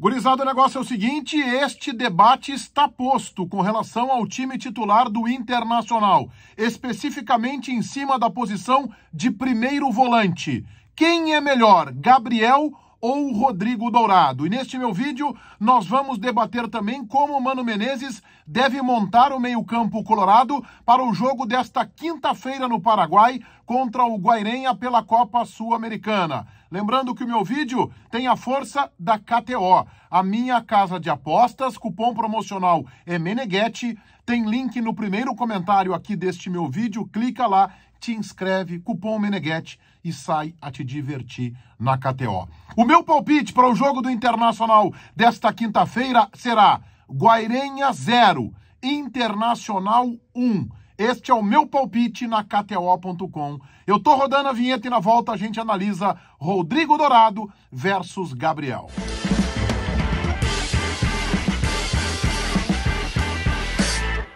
Gurizada, o negócio é o seguinte: este debate está posto com relação ao time titular do Internacional, especificamente em cima da posição de primeiro volante. Quem é melhor, Gabriel ou Rodrigo Dourado? E neste meu vídeo, nós vamos debater também como o Mano Menezes deve montar o meio-campo colorado para o jogo desta quinta-feira no Paraguai contra o Guairenha pela Copa Sul-Americana. Lembrando que o meu vídeo tem a força da KTO, a minha casa de apostas, cupom promocional é Meneghete. tem link no primeiro comentário aqui deste meu vídeo, clica lá, te inscreve, cupom Meneghete e sai a te divertir na KTO. O meu palpite para o jogo do Internacional desta quinta-feira será Guairenha 0, Internacional 1. Um. Este é o meu palpite na KTO.com. Eu tô rodando a vinheta e na volta a gente analisa Rodrigo Dourado versus Gabriel.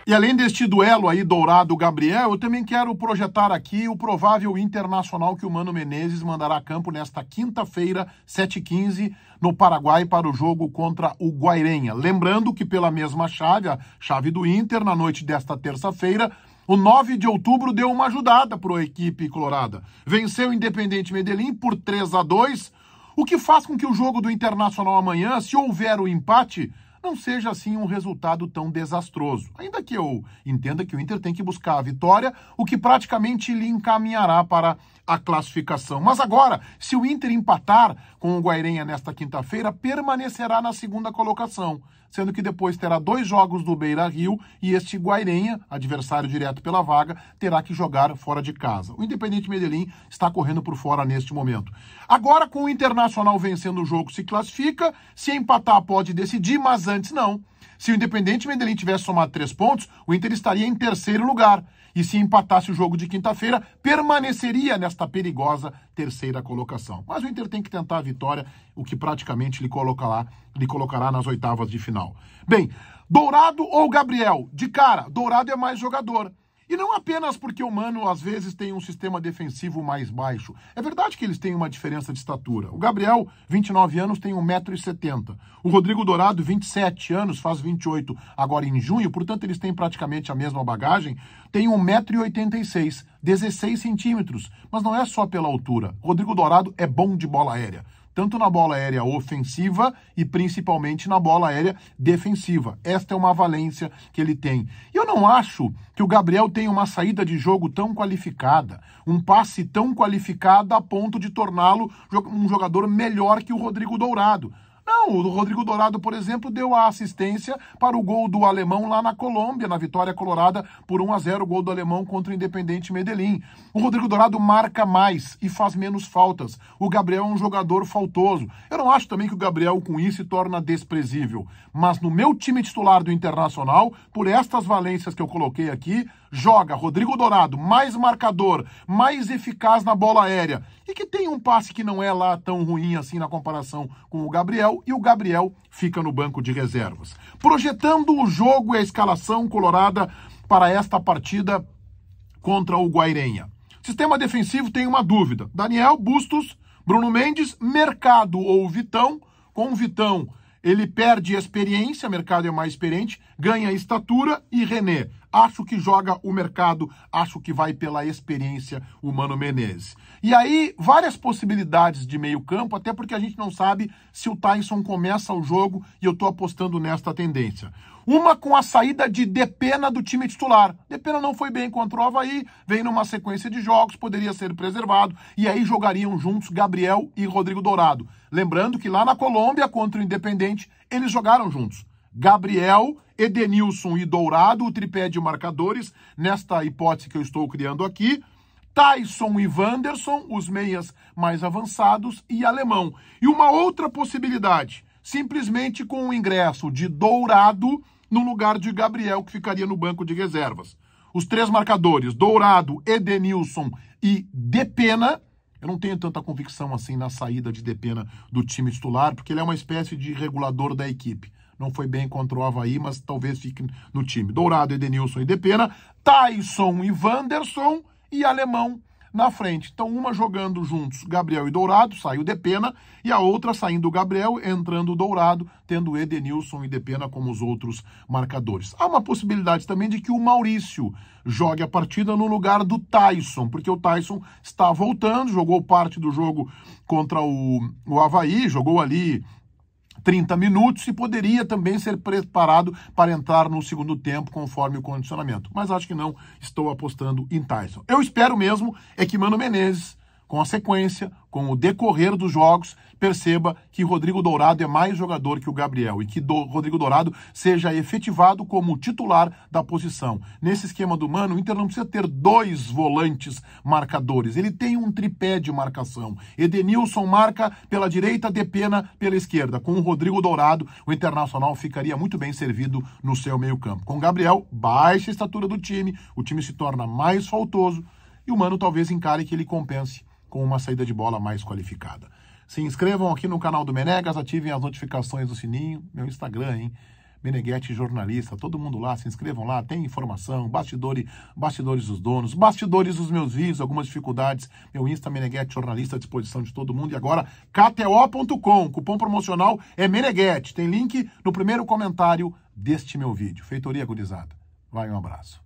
E além deste duelo aí Dourado-Gabriel, eu também quero projetar aqui o provável internacional que o Mano Menezes mandará a campo nesta quinta-feira, 7h15, no Paraguai para o jogo contra o Guairenha. Lembrando que pela mesma chave, a chave do Inter, na noite desta terça-feira, o 9 de outubro deu uma ajudada para a equipe colorada. Venceu o Independente Medellín por 3 a 2, o que faz com que o jogo do Internacional amanhã, se houver o empate, não seja assim um resultado tão desastroso. Ainda que eu entenda que o Inter tem que buscar a vitória, o que praticamente lhe encaminhará para a classificação. Mas agora, se o Inter empatar com o Guairenha nesta quinta-feira, permanecerá na segunda colocação, sendo que depois terá dois jogos do Beira-Rio e este Guairenha, adversário direto pela vaga, terá que jogar fora de casa. O Independente Medellín está correndo por fora neste momento. Agora, com o Internacional vencendo o jogo, se classifica, se empatar pode decidir, mas antes, não. Se o Independente Medellín tivesse somado três pontos, o Inter estaria em terceiro lugar. E se empatasse o jogo de quinta-feira, permaneceria nesta perigosa terceira colocação. Mas o Inter tem que tentar a vitória, o que praticamente lhe, coloca lá, lhe colocará nas oitavas de final. Bem, Dourado ou Gabriel? De cara, Dourado é mais jogador. E não apenas porque o humano às vezes tem um sistema defensivo mais baixo. É verdade que eles têm uma diferença de estatura. O Gabriel, 29 anos, tem 1,70m. O Rodrigo Dourado, 27 anos, faz 28 agora em junho, portanto eles têm praticamente a mesma bagagem, tem 1,86m, 16 centímetros. Mas não é só pela altura. O Rodrigo Dourado é bom de bola aérea tanto na bola aérea ofensiva e principalmente na bola aérea defensiva. Esta é uma valência que ele tem. E eu não acho que o Gabriel tenha uma saída de jogo tão qualificada, um passe tão qualificado a ponto de torná-lo um jogador melhor que o Rodrigo Dourado. Não, o Rodrigo Dourado, por exemplo, deu a assistência para o gol do alemão lá na Colômbia, na vitória colorada por 1 a 0 o gol do alemão contra o Independente Medellín. O Rodrigo Dourado marca mais e faz menos faltas. O Gabriel é um jogador faltoso. Eu não acho também que o Gabriel com isso se torna desprezível, mas no meu time titular do Internacional, por estas valências que eu coloquei aqui, joga Rodrigo Dourado, mais marcador, mais eficaz na bola aérea e que tem um passe que não é lá tão ruim assim na comparação com o Gabriel e o Gabriel fica no banco de reservas. Projetando o jogo e a escalação colorada para esta partida contra o Guairenha. Sistema defensivo tem uma dúvida. Daniel Bustos, Bruno Mendes, Mercado ou Vitão. Com o Vitão, ele perde experiência, Mercado é mais experiente, ganha estatura e René acho que joga o mercado, acho que vai pela experiência o Mano Menezes. E aí, várias possibilidades de meio campo, até porque a gente não sabe se o Tyson começa o jogo e eu estou apostando nesta tendência. Uma com a saída de Depena do time titular. Depena não foi bem contra o Havaí, vem numa sequência de jogos, poderia ser preservado, e aí jogariam juntos Gabriel e Rodrigo Dourado. Lembrando que lá na Colômbia, contra o Independente, eles jogaram juntos. Gabriel, Edenilson e Dourado, o tripé de marcadores, nesta hipótese que eu estou criando aqui. Tyson e Wanderson, os meias mais avançados, e alemão. E uma outra possibilidade, simplesmente com o ingresso de Dourado no lugar de Gabriel, que ficaria no banco de reservas. Os três marcadores, Dourado, Edenilson e Depena. Eu não tenho tanta convicção assim na saída de Depena do time titular, porque ele é uma espécie de regulador da equipe não foi bem contra o Havaí, mas talvez fique no time. Dourado, Edenilson e Depena, Tyson e Wanderson e Alemão na frente. Então, uma jogando juntos, Gabriel e Dourado, saiu Depena, e a outra saindo Gabriel, entrando Dourado, tendo Edenilson e Depena como os outros marcadores. Há uma possibilidade também de que o Maurício jogue a partida no lugar do Tyson, porque o Tyson está voltando, jogou parte do jogo contra o, o Havaí, jogou ali 30 minutos e poderia também ser preparado para entrar no segundo tempo conforme o condicionamento. Mas acho que não estou apostando em Tyson. Eu espero mesmo é que Mano Menezes com a sequência, com o decorrer dos jogos, perceba que Rodrigo Dourado é mais jogador que o Gabriel e que do Rodrigo Dourado seja efetivado como titular da posição. Nesse esquema do Mano, o Inter não precisa ter dois volantes marcadores, ele tem um tripé de marcação. Edenilson marca pela direita, Depena pela esquerda. Com o Rodrigo Dourado, o Internacional ficaria muito bem servido no seu meio-campo. Com Gabriel, baixa a estatura do time, o time se torna mais faltoso e o Mano talvez encare que ele compense com uma saída de bola mais qualificada. Se inscrevam aqui no canal do Menegas, ativem as notificações do sininho, meu Instagram, hein? Meneguete Jornalista, todo mundo lá, se inscrevam lá, tem informação, bastidores, bastidores dos donos, bastidores dos meus vídeos, algumas dificuldades, meu Insta Meneguete Jornalista à disposição de todo mundo. E agora, KTO.com, cupom promocional é Meneguete. tem link no primeiro comentário deste meu vídeo. Feitoria gurizada, vai um abraço.